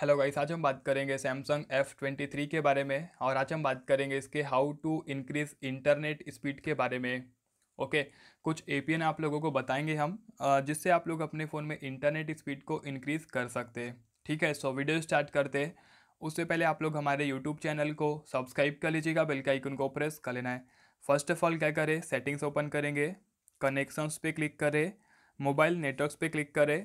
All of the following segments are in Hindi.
हेलो गाइस आज हम बात करेंगे सैमसंग एफ ट्वेंटी थ्री के बारे में और आज हम बात करेंगे इसके how to increase internet speed के बारे में ओके कुछ ए आप लोगों को बताएंगे हम जिससे आप लोग अपने फ़ोन में इंटरनेट स्पीड को इंक्रीज़ कर सकते हैं ठीक है सो वीडियो स्टार्ट करते उससे पहले आप लोग हमारे यूट्यूब चैनल को सब्सक्राइब कर लीजिएगा बेल आइकन को प्रेस कर लेना है फर्स्ट ऑफ ऑल क्या करें सेटिंग्स ओपन करेंगे कनेक्शंस पे क्लिक करें मोबाइल नेटवर्क्स पे क्लिक करें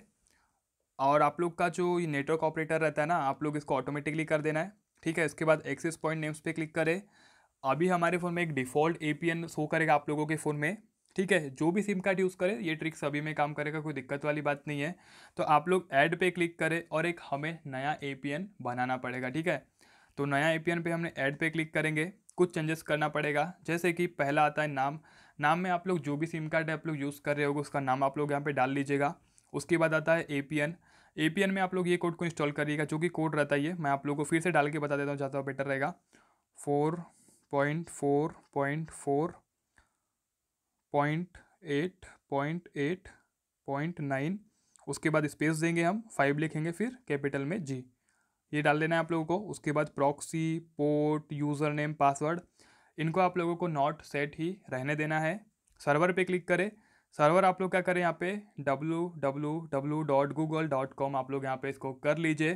और आप लोग का जो नेटवर्क ऑपरेटर रहता है ना आप लोग इसको ऑटोमेटिकली कर देना है ठीक है इसके बाद एक्सेस पॉइंट नेम्स पे क्लिक करें अभी हमारे फ़ोन में एक default A P N show करेगा आप लोगों के फ़ोन में ठीक है जो भी सिम कार्ड यूज़ करें ये ट्रिक सभी में काम करेगा कोई दिक्कत वाली बात नहीं है तो आप लोग ऐड पे क्लिक करें और एक हमें नया ए पी एन बनाना पड़ेगा ठीक है तो नया ए पी एन पे हमने ऐड पे क्लिक करेंगे कुछ चेंजेस करना पड़ेगा जैसे कि पहला आता है नाम नाम में आप लोग जो भी सिम कार्ड आप लोग यूज़ कर रहे हो उसका नाम आप लोग यहाँ पर डाल लीजिएगा उसके बाद आता है ए पी एन ए में आप लोग ये कोड को इंस्टॉल करिएगा जो कि कोड रहता है ये मैं आप लोगों को फिर से डाल के बता देता हूँ ज़्यादा बेटर रहेगा four point four point four point eight point eight point nine उसके बाद स्पेस देंगे हम फाइव लिखेंगे फिर कैपिटल में जी ये डाल देना है आप लोगों को उसके बाद proxy port user name password इनको आप लोगों को नॉट सेट ही रहने देना है सर्वर पे क्लिक करें सर्वर आप लोग क्या करें यहाँ पे www.google.com आप लोग यहाँ पे इसको कर लीजिए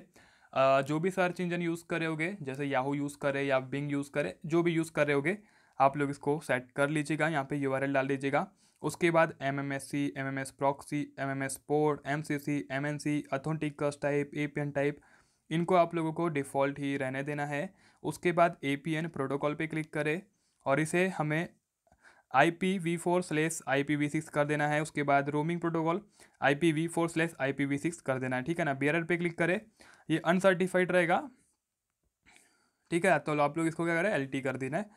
जो भी सर्च इंजन यूज़ करे होगे जैसे याहू यूज़ करे या बिंग यूज़ करे जो भी यूज़ कर रहे होगे आप लोग इसको सेट कर लीजिएगा यहाँ पे यू डाल दीजिएगा उसके बाद M M S C M M S proxy M M S port M C C M N C authentication type A P N type इनको आप लोगों को डिफ़ॉल्ट ही रहने देना है उसके बाद ए पी एन प्रोटोकॉल पर क्लिक करें और इसे हमें I P V four slash I P V six कर देना है उसके बाद roaming protocol I P V four slash I P V six कर देना है ठीक है ना बेरर पे क्लिक करें ये अनसर्टिफाइड रहेगा ठीक है तो आप लोग इसको क्या करें एल टी कर देना है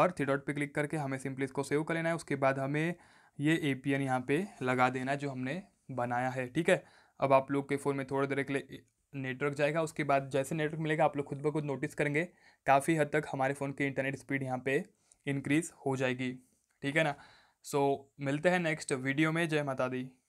और थ्री डॉट पे क्लिक करके हमें सिंपली इसको सेव कर लेना है उसके बाद हमें ये ए पी एन यहाँ पर लगा देना है जो हमने बनाया है ठीक है अब आप लोग के फ़ोन में थोड़ी देर के लिए नेटवर्क जाएगा उसके बाद जैसे नेटवर्क मिलेगा आप लोग खुद ब खुद नोटिस करेंगे काफ़ी हद तक हमारे फ़ोन की इंटरनेट स्पीड यहाँ पर इंक्रीज़ हो जाएगी ठीक है ना सो so, मिलते हैं नेक्स्ट वीडियो में जय माता दी